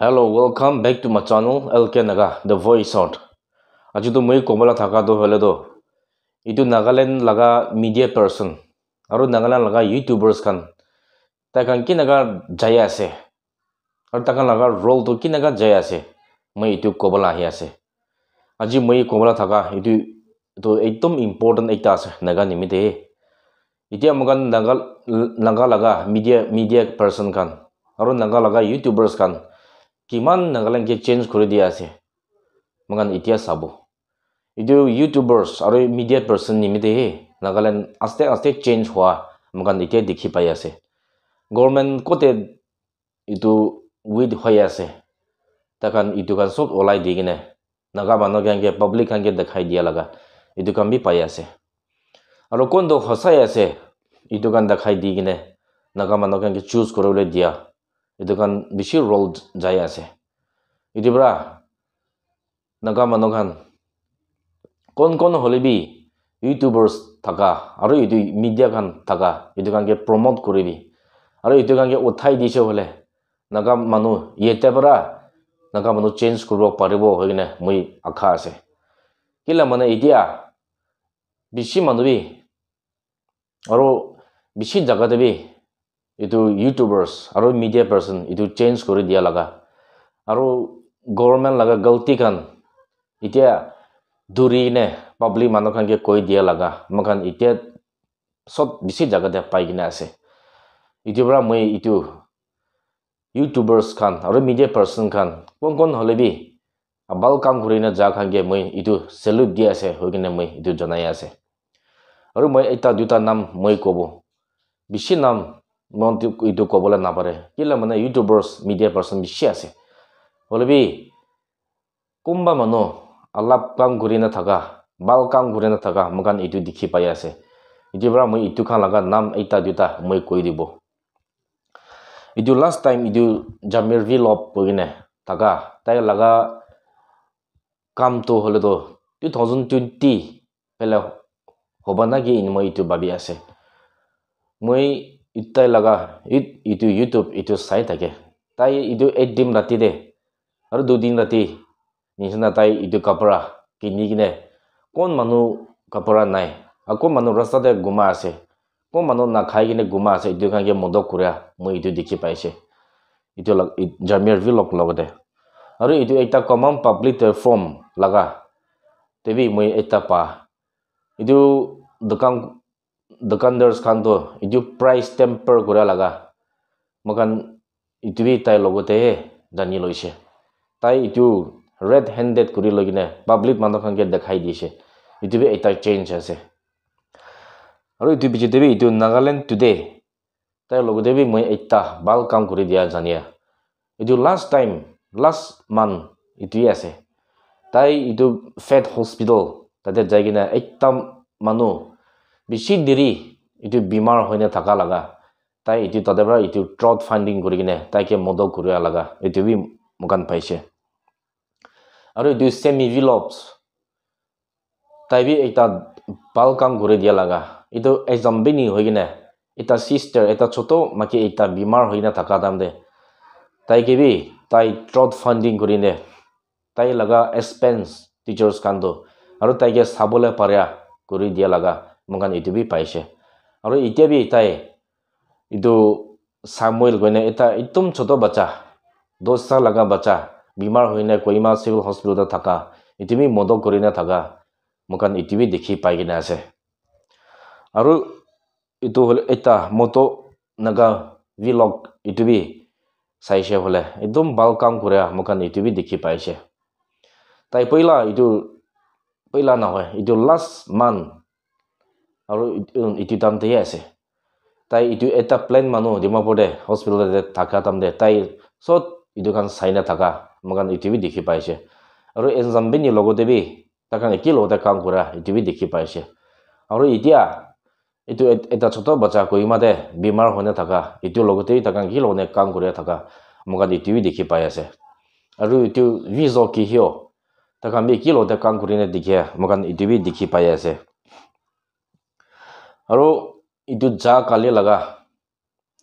Hello, welcome back to my channel, LK Naga, The Voice Out. আজি তো মই কবলা থাকা তো হলে তো এইটো নাগালেণ্ড লগা মিডিয়া পাৰ্চন আৰু নাগালেণ্ড লগা ইউটিউবাৰ্ছ খান তাই খান কি নাগা যাই আছে আৰু তাক লগা ৰোলটো কি নাগা যাই আছে মই এইটো কবলা আহি আছে আজি মই কবলা থাকা এইটো এইটো একদম ইম্পৰ্টেণ্ট এটা আছে নাগা নিমিতে এতিয়া মোক নাগা নাগা লগা মিডিয়া মিডিয়া পাৰ্চন খান আৰু নাগা লগা ইউটিউবাৰ্ছ খান কিমান নাগালেণ্ড চেঞ্জ কৰি দিয়া আছে মানে এতিয়া চাব এইটো ইউটিউবাৰ্ছ আৰু মিডিয়া পাৰ্চন নিমিত্তেহে নাগালেণ্ড আস্তে আস্তে চেঞ্জ হোৱা মানে এতিয়া দেখি পাই আছে গভৰ্ণমেণ্ট ক'তে এইটো উইথ হৈ আছে তাৰ কাৰণে ইটো কাৰণ চব ওলাই দি কিনে নাগা পাব্লিক পাব্লিককে দেখাই দিয়া লগা এইটো কাম বি পাই আছে আৰু কোনটো সঁচাই আছে ইটো কাৰণ দেখাই দি কিনে নাগা মানুহকে চুজ কৰিবলৈ দিয়া এইটো খান বেছি ৰল যাই আছে ইতিপৰা নগা মানুহ খান কণ কণ হ'লে বি ইউটিউবাৰ্ছ থকা আৰু ইটো মিডিয়া খান থকা এইটো কাৰণে প্ৰম'ট কৰিবি আৰু এইটো কাৰণে উঠাই দিছে বোলে নগা মানুহ ইয়াৰ পৰা নগা মানুহ চেঞ্জ কৰিব পাৰিব হৈ কিনে মই আশা আছে কেলা মানে এতিয়া বেছি মানুহ বি আৰু বেছি জেগাতে বি এইটো ইউটিউবাৰ্ছ আৰু মিডিয়া পাৰ্চন এইটো চেঞ্জ কৰি দিয়া লগা আৰু গভৰ্ণমেণ্ট লগা গল্টি খান এতিয়া দৌৰিনে পাব্লিক মানুহখানকে কৈ দিয়া লগা আমাৰখান এতিয়া চব বেছি জেগাতে পাই কিনে আছে এইটোৰ পৰা মই এইটো ইউটিউবাৰ্ছ খান আৰু মিডিয়া পাৰ্চন খান কোন কোন হ'লে বি ভাল কাম কৰিনে যা খানকে মই এইটো চেলুট দি আছে হৈ কিনে মই এইটো জনাই আছে আৰু মই এটা দুটা নাম মই ক'ব বেছি নাম মন এইটো ক'বলৈ নাপাৰে কেলে মানে ইউটিউবাৰ্ছ মিডিয়া পাৰ্চন বেছি আছে অলপি কোনোবা মানুহ অলপ কাম ঘূৰি নাথাকা ভাল কাম ঘূৰি নাথাকা মোৰ মোক এইটো দেখি পাই আছে এতিয়াৰ পৰা মই ইটো খান লগা নাম এইটা দুটা মই কৈ দিব এইটো লাষ্ট টাইম এইটো জামিৰ ভি লপ কিনে থাকা তাই লগা কামটো হ'লেতো টু থাউজেণ্ড টুৱেণ্টি পেলাই হ'ব নাকি মই এইটো ভাবি আছে মই ইটাই লগা ইট ইটো ইউটিউব ইটো চাই থাকে তাই ইটো একদিন ৰাতি দে আৰু দুদিন ৰাতি নিচিনা তাই ইটো কাপোৰা কিনি কিনে কোন মানুহ কাপোৰা নাই আৰু কোন মানুহ ৰাস্তাতে গোমা আছে কোন মানুহ নাখাই কিনে গোমা আছে ইটো কাৰণে মদক কৰা মই ইটো দেখি পাইছে ইটো জামিয়াৰ ভিলক লগতে আৰু ইটো এটা কমাম পাব্লিক প্লেটফৰ্ম লগা তেবি মই এটা পা ইটো দোকান dukandars khan tu itu price temper kura laga makan itu bi tai logo te dani loise tai itu red handed kuri logine public mando khan ke dekhai dise itu bi eta change ase aru itu bi je debi itu nagaland today tai logo debi moi eta bal kam kuri dia jania itu last time last month itu ase tai itu fed hospital tate jaigina ekta manu বেছি দেৰি এইটো বীমাৰ হৈ নাথাকা লগা তাই এইটো তাতে পৰা এইটো ট্ৰথ ফাইণ্ডিং কৰি কিনে তাইকে মদক ঘূৰোৱা লগা এইটো বি মোকান পাইছে আৰু এইটো চেমি ভিলভছ তাই বি এটা ভাল কাম ঘূৰি দিয়া লগা এইটো এজম্বিনী হৈ কিনে এটা চিষ্টাৰ এটা ছোট মাকে এটা বীমাৰ হৈ নাথাকা তাৰমানে তাইকে বি তাই ট্ৰথ ফাইণ্ডিং কৰি নে তাই লগা এক্সপেঞ্চ টিচাৰ্ছ কাণ্ডটো আৰু তাইকে চাবলৈ পাৰা কৰি দিয়া লগা mungkin itu bi baik sih. Aro itu bi itu itu Samuel gue nih itu itu cuma baca dosa laga baca bimar gue nih kau imas civil hospital itu thaka itu bi modok kuri nih thaka mungkin itu bi dikhi baik nih aja. Aro itu hal itu moto naga vlog itu bi saya sih hal itu bal kang kuriya mungkin itu bi dikhi baik sih. Tapi pula itu pula nahu itu last month আৰু ইটো তামতেই আছে তাই ইটো এটা plan মানুহ ডিমাপুৰ দে থাকা থকা তামতে তাই চব ইটো কাৰণ চাই নাথাকা মোৰ কাৰণে ইটো দেখি পাইছে আৰু এনজাম বি নি লগতে বি তাৰ কাৰণে কি লগতে কাম কৰা ইটো দেখি পাইছে আৰু এতিয়া এইটো এটা ছোট বাচ্চা মাতে বেমাৰ হৈ নাথাকা ইটোৰ লগতে তাৰ কাৰণে কি লগতে কাম কৰি থাকা মোৰ কাৰণে ইটো দেখি পাই আছে আৰু ইটো বি জ কি সিঅ' তাৰ কাৰণে কি লগতে কাম কৰি নে দেখিয়ে মোৰ কাৰণে ইটো দেখি পাই আছে আৰু এইটো যা কালি লগা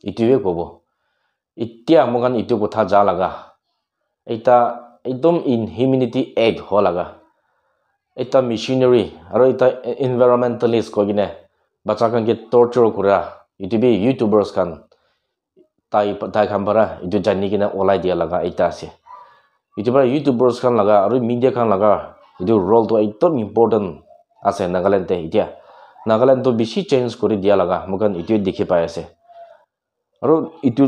এইটোৱে ক'ব এতিয়া মোৰ মোক এইটো কথা যা লগা এটা একদম ইনহিউমিনিটি এক হোৱা লগা এটা মেচিনেৰী আৰু এটা এনভাইৰমেণ্টেলিষ্ট কৈ কিনে বাচ্চাখানকে টৰ্চৰ কৰা ইউটিউবে ইউটিউবাৰ্ছ খান তাই খাম পৰা এইটো জানি কিনে ওলাই দিয়া লগা এটা আছে ইউটিউবাৰ ইউটিউবাৰ্ছ খান লগা আৰু মিডিয়া খান লগা এইটো ৰ'লটো একদম ইম্পৰ্টেণ্ট আছে নাগালেণ্ডতে এতিয়া নাগালেণ্ডটো বেছি চেঞ্জ কৰি দিয়া লগা মোকান ইটোৱে দেখি পাই আছে আৰু ইটো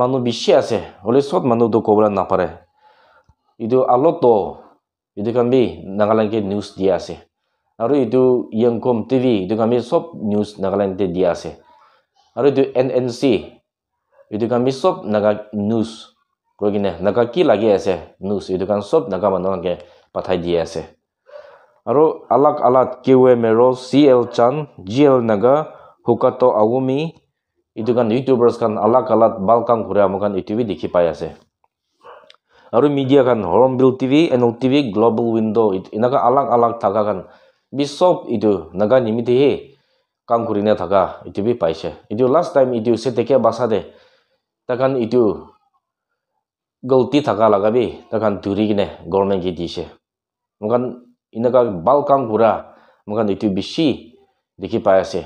মানুহ বেছি আছে হ'লে চব মানুহটো ক'বলৈ নাপাৰে ইটো আলত এইটো কামি বি নাগালেণ্ডকে নিউজ দিয়া আছে আৰু এইটো ইয়ংকম টি ভি এইটো কামি চব নিউজ নাগালেণ্ডে দিয়া আছে আৰু এইটো এন এন চি এইটো কামি চব নাগা নিউজ কৈ কিনে নাগা কি লাগি আছে নিউজ এইটো কাৰণে চব নাগা মানুহকে পঠাই দিয়ে আছে আৰু আলাক আলাত কিউ এ মেৰ চি এল চান জি এল নাগা হুকাটো আগুমি এইটো কাৰণ ইউটিউবাৰ্চ খান আলাক আলাত বাল কাম ঘূৰে আমাক ইউটিউবে দেখি পাই আছে আৰু মিডিয়া খান হৰম বিল T V N O' T V global window' এনেকুৱা আলাক আলাক থকা খান বিশ্ব এইটো নাগা নিমিতেহে কাম কৰি নে থকা ইউটিউবে পাইছে এইটো লাষ্ট টাইম ইটো চেতেকীয়া বাছা দে তাকান ইটো গল্টি থকা লগাবি তাকান ধৰি কিনে গৰমেণ্টে দিছে মোক এনেকুৱা বালকাং ঘূৰা আমাৰ এইটো বেছি দেখি পাই আছে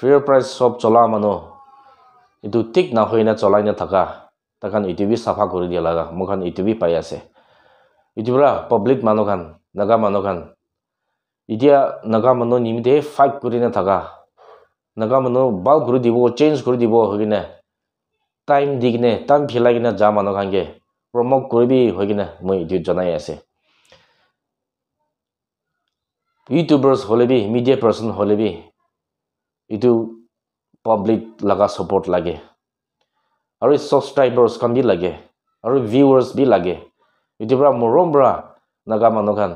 ফ্ৰী প্ৰাইজ চব চলা মানুহ এইটো ঠিক নহৈ না চলাই নাথাকা তাৰখান ইউটিউব চাফা কৰি দিয়া লগা মোৰ খান ইউটিউব পাই আছে ইউটিউব পৰা পব্লিক মানুহ খান নগা মানুহ খান এতিয়া নগা মানুহ নিমিতে ফাইট কৰি নাথাকা নগা মানুহ বাল ঘূৰি দিব চেঞ্জ কৰি দিব হৈ কিনে টাইম দি কিনে টাইম ফিলাই কিনে যা মানুহ খানকৈ প্ৰমোট কৰিবি হৈ কিনে মই ইউটিউব জনাই আছে ইউটিউবাৰ্ছ হ'লে বি মিডিয়া পাৰ্চন হ'লে বি এইটো পাব্লিক লগা ছাপৰ্ট লাগে আৰু ছাবছক্ৰাইবাৰ্ছখন বি লাগে আৰু ভিউৱাৰ্ছ বি লাগে ইউটিউবৰা মৰম পৰা নগা মানুহ খান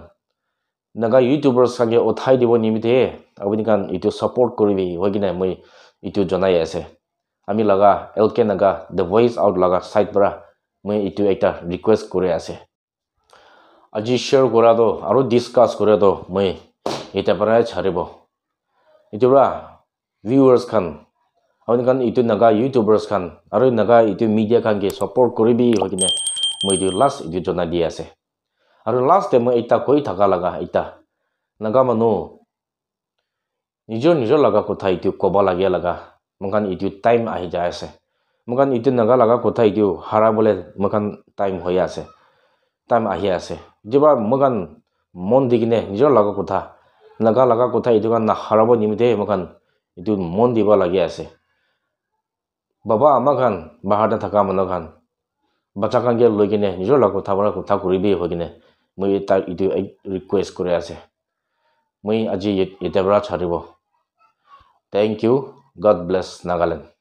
নগা ইউটিউবাৰ্ছখানকে উঠাই দিব নিমিত্তে আপুনি খান এইটো ছাপৰ্ট কৰিবি হৈ কিনে মই এইটো জনাই আছে আমি লগা এল কে নগা দ্য ভইচ আউট লগা ছাইট পৰা মই এইটো এটা ৰিকুৱেষ্ট কৰি আছে আজি শ্বেয়াৰ কৰাটো আৰু ডিছকাছ কৰাটো মই এতিয়াৰপৰাই চাৰিব এইটো পৰা ভিউৱাৰ্ছ খান আপুনি খান ইটো নাগা ইউটিউবাৰ্ছ খান আৰু নাগা ইটো মিডিয়া খান কি ছাপৰ্ট কৰিবি হৈ কিনে মই এইটো লাষ্ট এইটো জনাই দি আছে আৰু লাষ্টে মই এটা কৈ থকা লগা এটা নাগা মানুহ নিজৰ নিজৰ লগা কথা এইটো ক'ব লাগে লগা মোক কাৰণ এইটো টাইম আহি যায় আছে মোক কাৰণ এইটো নাগা লগা কথা এইটো হাৰাবলৈ মোক কাৰণ টাইম হৈ আছে টাইম আহি আছে যিবাৰ মই কাৰণ মন দি কিনে নিজৰ লগা কথা নগা লগা কথা এই কাৰণে হাৰাব নিমিত্তে এইখান এইটো মন দিব লাগি আছে বাবা আমাখান বাহাৰতে থকা মানুহখান বাচ্চাখানকে লৈ কিনে নিজৰ লগত কথা বতৰা কথা কৰিবি হৈ কিনে মই তাক এইটো ৰিকুৱেষ্ট কৰি আছে মই আজি ইয়াতে পৰা থাৰিব thank you God bless Nagaland